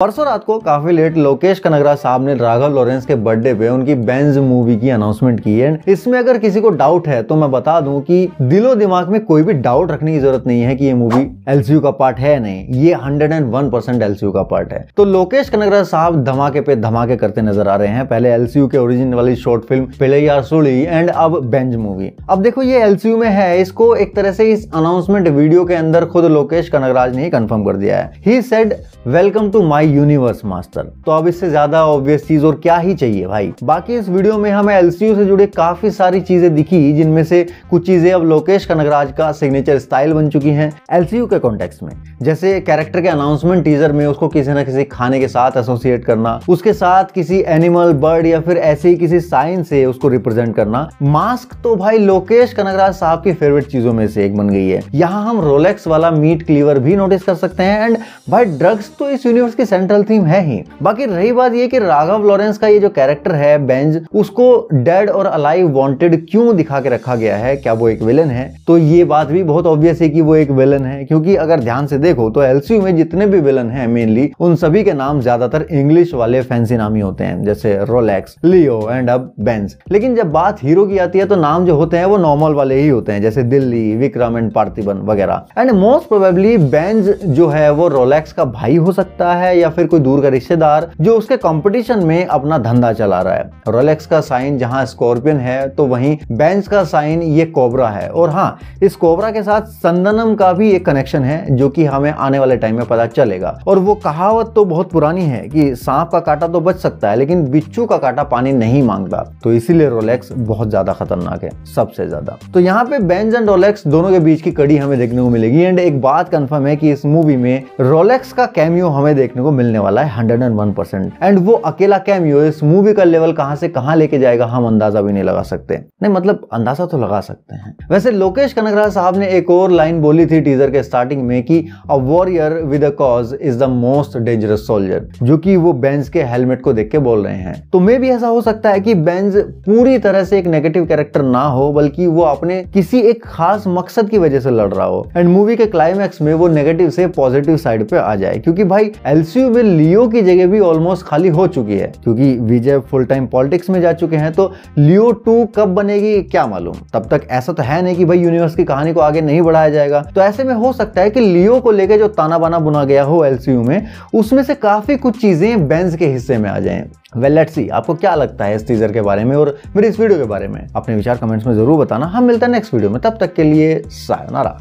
परसों रात को काफी लेट लोकेश कनगरा साहब ने राघव लॉरेंस के बर्थडे पे उनकी बेंज मूवी की अनाउंसमेंट की है इसमें अगर किसी को डाउट है तो मैं बता दूं कि दिलो दिमाग में कोई भी डाउट रखने की जरूरत नहीं है कि ये मूवी एलसीयू का पार्ट है नहीं ये 101 परसेंट एलसीयू का पार्ट है तो लोकेश कनगरा साहब धमाके पे धमाके करते नजर आ रहे हैं पहले एलसीयू के ओरिजिन वाली शॉर्ट फिल्म पिले सुड़ी एंड अब बेंज मूवी अब देखो ये एलसीयू में है इसको एक तरह से इस अनाउंसमेंट वीडियो के अंदर खुद लोकेश कनगराज ने ही कन्फर्म कर दिया है he said welcome to my my universe master तो अब इससे ज्यादा ऑब्वियस चीज और क्या ही चाहिए भाई बाकी इस वीडियो में हमें एलसीयू से जुड़े काफी सारी चीजें दिखी जिनमें से कुछ चीजें अब लोकेश कनगराज का सिग्नेचर स्टाइल बन चुकी हैं एलसीयू के कॉन्टेक्स्ट में जैसे कैरेक्टर के अनाउंसमेंट टीजर में उसको किसी ना किसी खाने के साथ एसोसिएट करना उसके साथ किसी एनिमल बर्ड या फिर ऐसे ही किसी साइन से उसको रिप्रेजेंट करना मास्क तो भाई लोकेश कनगराज साहब की फेवरेट चीजों में से एक बन गई है यहाँ हम रोलेक्स वाला मीट क्लीवर भी नोटिस कर सकते हैं एंड भाई ड्रग्स तो इस यूनिवर्स की सेंट्रल थीम है ही बाकी रही बात ये कि राघव लॉरेंस का ये जो कैरेक्टर है बेंज उसको डेड और अलाइव वांटेड क्यों दिखा के रखा गया है क्या वो एक विलन है तो ये बात भी बहुत ऑब्वियस है कि वो एक विलन है क्योंकि अगर ध्यान से देखो तो एलसीयू में जितने भी विलन है मेनली उन सभी के नाम ज्यादातर इंग्लिश वाले फैंसी नाम ही होते हैं जैसे रोलेक्स लियो एंड अब बेंज लेकिन जब बात हीरो की आती है तो नाम जो होते हैं वो नॉर्मल वाले ही होते हैं जैसे दिल्ली विक्रम एंड पार्थिबन वगैरह एंड मोस्ट प्रोबेबली बेंज जो है वो रोलेक्स का भाई हो सकता है या या फिर कोई दूर का रिश्तेदार जो उसके कंपटीशन में अपना धंधा चला रहा है रोलेक्स का साइन जहां स्कॉर्पियन है तो वहीं बेंच का साइन ये कोबरा है और हाँ इस कोबरा के साथ संदनम का भी एक कनेक्शन है जो कि हमें आने वाले टाइम में पता चलेगा और वो कहावत तो बहुत पुरानी है कि सांप का काटा तो बच सकता है लेकिन बिच्छू का काटा पानी नहीं मांगता तो इसीलिए रोलेक्स बहुत ज्यादा खतरनाक है सबसे ज्यादा तो यहाँ पे बेंज एंड रोलेक्स दोनों के बीच की कड़ी हमें देखने को मिलेगी एंड एक बात कंफर्म है कि इस मूवी में रोलेक्स का कैमियो हमें देखने को मिलने वाला है hundred and one percent and वो अकेला कैमियो इस मूवी का लेवल कहां से कहां लेके जाएगा हम अंदाजा भी नहीं लगा सकते नहीं मतलब अंदाजा तो लगा सकते हैं वैसे लोकेश कनकराज साहब ने एक और लाइन बोली थी टीजर के स्टार्टिंग में कि a warrior with a cause is the most dangerous soldier जो कि वो बेंज के हेलमेट को देख के बोल रहे हैं तो मे भी ऐसा हो सकता है कि बेंज पूरी तरह से एक नेगेटिव कैरेक्टर ना हो बल्कि वो अपने किसी एक खास मकसद की वजह से लड़ रहा हो एंड मूवी के क्लाइमैक्स में वो नेगेटिव से पॉजिटिव साइड पे आ जाए क्योंकि भाई एलसी वे लियो की जगह भी ऑलमोस्ट खाली हो चुकी है क्योंकि विजय फुल टाइम पॉलिटिक्स में जा चुके हैं तो लियो टू कब बनेगी क्या मालूम तब तक ऐसा तो है नहीं कि भाई यूनिवर्स की कहानी को आगे नहीं बढ़ाया जाएगा तो ऐसे में हो सकता है कि लियो को लेकर जो ताना बाना बुना गया हो एलसीयू में उसमें से काफी कुछ चीजें बेंस के हिस्से में आ जाए वेल लेट्स सी आपको क्या लगता है इस टीजर के बारे में और मेरे इस वीडियो के बारे में अपने विचार कमेंट्स में जरूर बताना हम मिलते हैं नेक्स्ट वीडियो में तब तक के लिए सायनारा